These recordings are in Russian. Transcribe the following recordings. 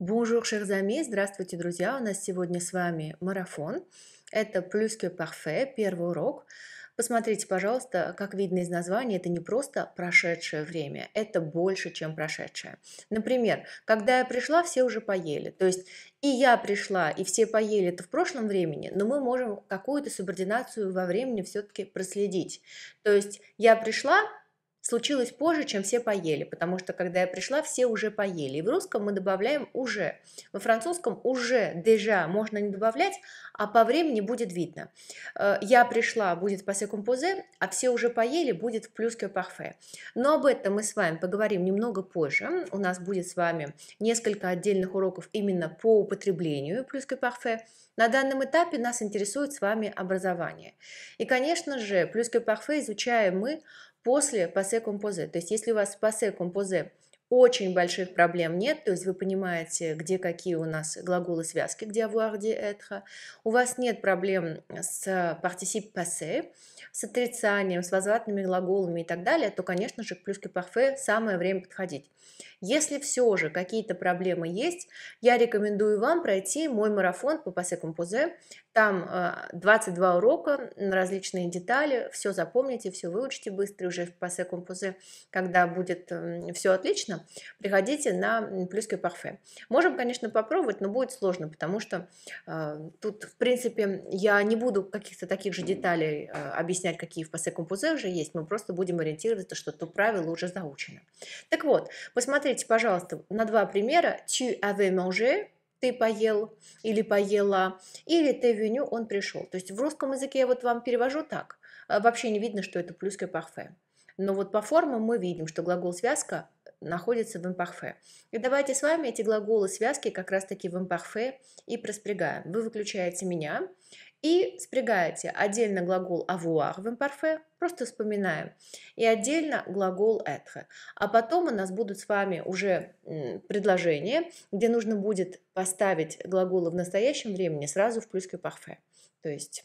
Bonjour, chers amis! Здравствуйте, друзья! У нас сегодня с вами марафон. Это «Плюс que parfait», первый урок. Посмотрите, пожалуйста, как видно из названия, это не просто прошедшее время, это больше, чем прошедшее. Например, когда я пришла, все уже поели. То есть и я пришла, и все поели, это в прошлом времени, но мы можем какую-то субординацию во времени все-таки проследить. То есть я пришла, случилось позже, чем все поели, потому что когда я пришла, все уже поели. И в русском мы добавляем «уже». Во французском «уже», «déjà» можно не добавлять, а по времени будет видно. Э, «Я пришла» будет «passé composé», а «все уже поели» будет в плюске parfait». Но об этом мы с вами поговорим немного позже. У нас будет с вами несколько отдельных уроков именно по употреблению плюске que На данном этапе нас интересует с вами образование. И, конечно же, «plus que parfait» изучаем мы После пасе композе, то есть если у вас пасе композе очень больших проблем нет, то есть вы понимаете, где какие у нас глаголы связки, где avoir, где être. У вас нет проблем с participe passé, с отрицанием, с возвратными глаголами и так далее, то, конечно же, к плюске парфе самое время подходить. Если все же какие-то проблемы есть, я рекомендую вам пройти мой марафон по passé composé, Там 22 э, урока, различные детали, все запомните, все выучите быстро уже в passé composé, когда будет эм, все отлично приходите на плюс парфе. Можем, конечно, попробовать, но будет сложно, потому что э, тут, в принципе, я не буду каких-то таких же деталей э, объяснять, какие в пассе компузе уже есть, мы просто будем ориентироваться, что то правило уже заучено. Так вот, посмотрите, пожалуйста, на два примера. Tu avais mangé, ты поел или поела, или ты веню, он пришел. То есть в русском языке я вот вам перевожу так. А, вообще не видно, что это плюское парфе. Но вот по формам мы видим, что глагол связка находится в импарфе. И давайте с вами эти глаголы связки как раз-таки в импарфе и проспрягаем. Вы выключаете меня и спрягаете отдельно глагол avoir в импарфе, просто вспоминаем, и отдельно глагол être. А потом у нас будут с вами уже предложения, где нужно будет поставить глаголы в настоящем времени сразу в плюс к импарфе. То есть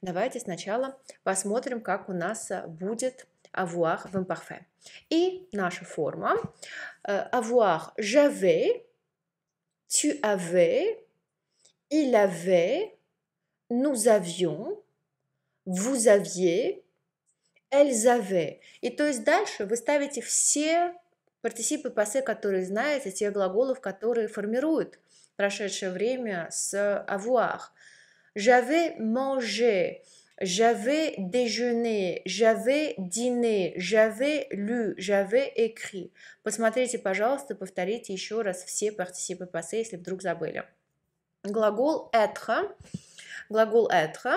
Давайте сначала посмотрим, как у нас э, будет avoir в имперфе. И наша форма э, avoir j'avais, tu avais, il avait, nous avions, vous aviez, elles avaient. И то есть дальше вы ставите все партиципы пассе, которые знаете, те глаголов, которые формируют прошедшее время с avoir. J'avais mangé, j'avais déjeuné, j'avais dîné, j'avais lu, j'avais écrit. Посмотрите, пожалуйста, повторите еще раз все партиципы passé, если вдруг забыли. Глагол être, глагол être,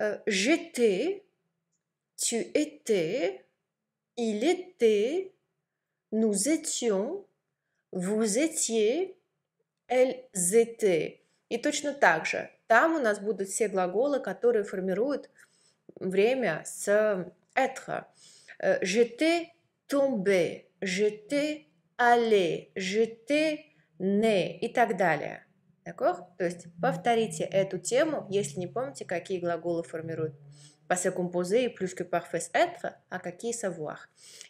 euh, j'étais, tu étais, il était, nous étions, vous étiez, elles étaient. И точно так же Там у нас будут все глаголы, которые формируют время с être. Э, j'étais tombé, j'étais allé, j'étais né и так далее. D'accord? То есть повторите эту тему, если не помните, какие глаголы формируют passé composé и plus que parfait être, а какие savoir.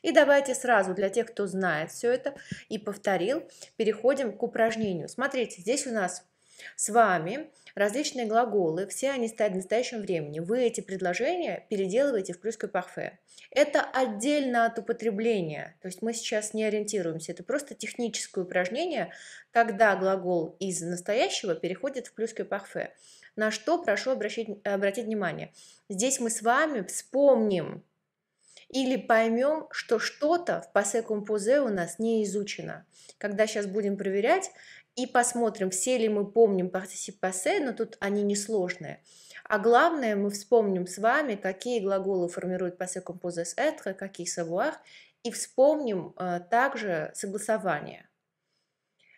И давайте сразу для тех, кто знает все это и повторил, переходим к упражнению. Смотрите, здесь у нас с вами различные глаголы, все они стоят в настоящем времени. Вы эти предложения переделываете в плюс к парфе. Это отдельно от употребления, то есть мы сейчас не ориентируемся, это просто техническое упражнение, когда глагол из настоящего переходит в плюс к парфе. На что прошу обращать, обратить внимание. Здесь мы с вами вспомним или поймем, что что-то в пассе композе у нас не изучено. Когда сейчас будем проверять, и посмотрим, все ли мы помним партицип пассе, но тут они несложные. А главное, мы вспомним с вами, какие глаголы формируют пассе композес être, какие savoir, и вспомним э, также согласование.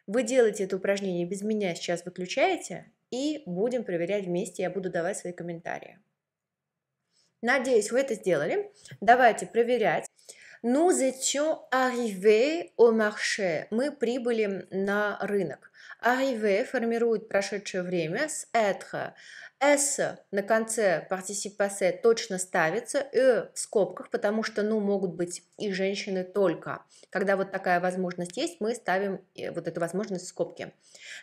Вы делаете это упражнение без меня, сейчас выключаете, и будем проверять вместе, я буду давать свои комментарии. Надеюсь, вы это сделали. Давайте проверять. Nous étions arrivés au marché. Мы прибыли на рынок. Arrivé формирует прошедшее время с être. S на конце participe точно ставится e в скобках, потому что ну могут быть и женщины только. Когда вот такая возможность есть, мы ставим э, вот эту возможность в скобки.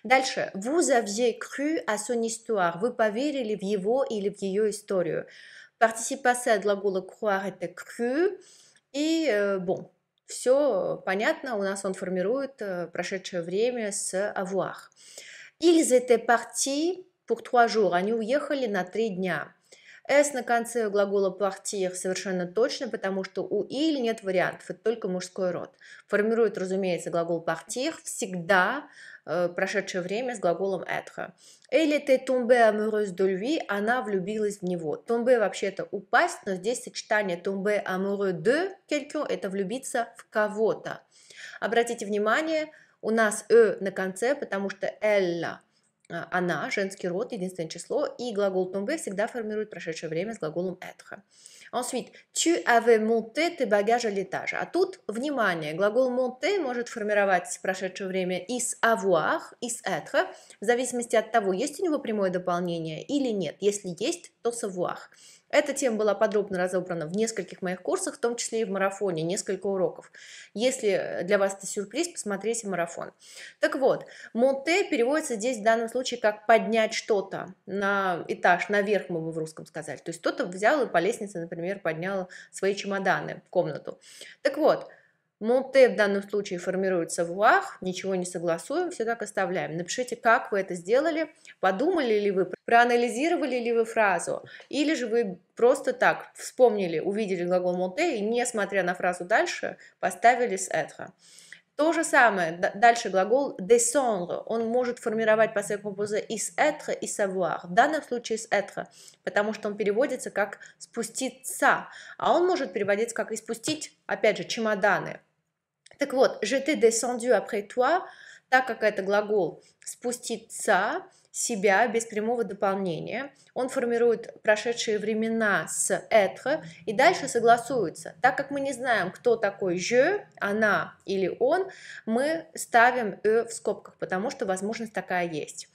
Дальше. Vous aviez cru à son histoire. Вы поверили в его или в ее историю. Participe от глагола croire это cru. И э, бом, все понятно, у нас он формирует э, прошедшее время с avoir. Ils étaient partis pour trois jours, они уехали на три дня. С на конце глагола partir совершенно точно, потому что у или нет вариантов, это только мужской род. Формирует, разумеется, глагол partir всегда Э, прошедшее время с глаголом être. Или ты тумбе amoureuse de lui, она влюбилась в него. Тумбе вообще-то упасть, но здесь сочетание тумбе amoureux de quelqu'un – это влюбиться в кого-то. Обратите внимание, у нас «э» на конце, потому что «элла» А, она, женский род, единственное число, и глагол tomber всегда формирует прошедшее время с глаголом être. Ensuite, а tu avais monté tes bagages à l'étage. А тут, внимание, глагол monter может формировать прошедшее время из avoir, из être, в зависимости от того, есть у него прямое дополнение или нет. Если есть, то savoir. Эта тема была подробно разобрана в нескольких моих курсах, в том числе и в марафоне, несколько уроков. Если э, для вас это сюрприз, посмотрите марафон. Так вот, монте переводится здесь в данном случае как поднять что-то на этаж, наверх мы бы в русском сказали. То есть кто-то взял и по лестнице, например, поднял свои чемоданы в комнату. Так вот, МОЛТ ну, в данном случае формируется в УАХ, ничего не согласуем, все так оставляем. Напишите, как вы это сделали, подумали ли вы, проанализировали ли вы фразу, или же вы просто так вспомнили, увидели глагол «монте» и, несмотря на фразу дальше, поставили с «être». То же самое, дальше глагол descendre, он может формировать по своей композе и с être, и savoir, в данном случае из être, потому что он переводится как спуститься, а он может переводиться как испустить, опять же, чемоданы, так вот, je t'ai descendu après toi, так как это глагол спуститься, себя без прямого дополнения. Он формирует прошедшие времена с être и дальше согласуется. Так как мы не знаем, кто такой je, она или он, мы ставим e в скобках, потому что возможность такая есть.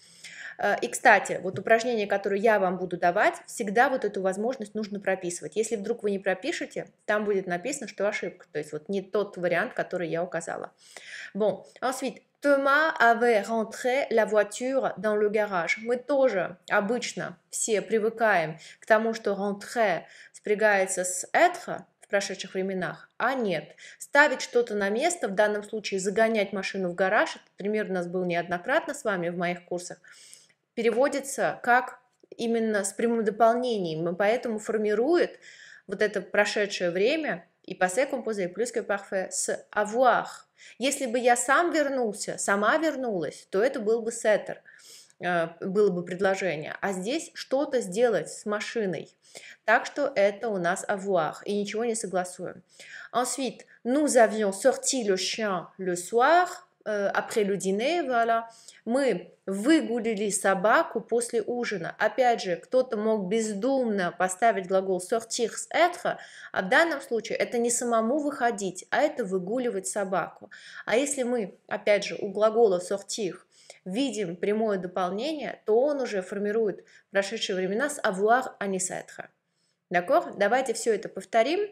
Э, и, кстати, вот упражнение, которое я вам буду давать, всегда вот эту возможность нужно прописывать. Если вдруг вы не пропишете, там будет написано, что ошибка, то есть вот не тот вариант, который я указала. Bon, ensuite, Thomas avait rentré la voiture dans le garage. Мы тоже обычно все привыкаем к тому, что rentrer спрягается с être, в прошедших временах, а нет. Ставить что-то на место, в данном случае загонять машину в гараж, этот пример у нас был неоднократно с вами в моих курсах, переводится как именно с прямым дополнением, и поэтому формирует вот это прошедшее время и passé composé плюс que parfait с avoir. Если бы я сам вернулся, сама вернулась, то это был бы сеттер, э, было бы предложение. А здесь что-то сделать с машиной. Так что это у нас avoir, и ничего не согласуем. Ensuite, nous avions sorti le chien le soir, э, après le dîner, voilà, мы выгулили собаку после ужина. Опять же, кто-то мог бездумно поставить глагол sortir с être, а в данном случае это не самому выходить, а это выгуливать собаку. А если мы, опять же, у глагола sortir видим прямое дополнение, то он уже формирует прошедшие времена с avoir, а не с être. Давайте все это повторим,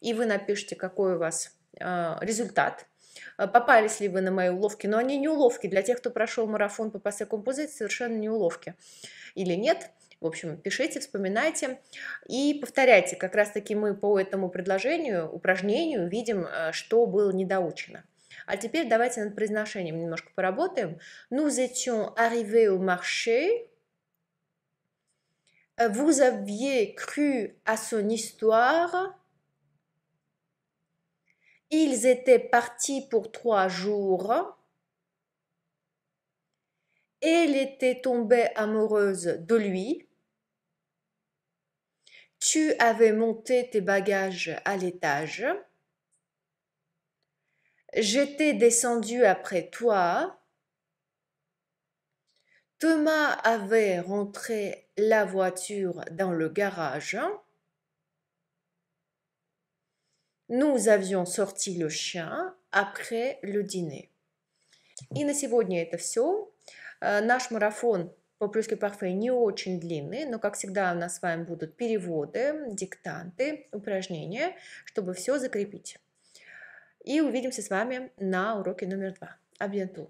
и вы напишите, какой у вас э, результат – попались ли вы на мои уловки, но они не уловки. Для тех, кто прошел марафон по пассе композиции, совершенно не уловки. Или нет, в общем, пишите, вспоминайте и повторяйте. Как раз-таки мы по этому предложению, упражнению видим, что было недоучено. А теперь давайте над произношением немножко поработаем. Nous étions arrivés au marché. Vous aviez cru à son histoire. Ils étaient partis pour trois jours. Elle était tombée amoureuse de lui. Tu avais monté tes bagages à l'étage. J'étais descendue après toi. Thomas avait rentré la voiture dans le garage. Nous avions sorti le chien après le dîner. И на сегодня это все. А, наш марафон по плюске парфей не очень длинный, но, как всегда, у нас с вами будут переводы, диктанты, упражнения, чтобы все закрепить. И увидимся с вами на уроке номер два. Абьянту.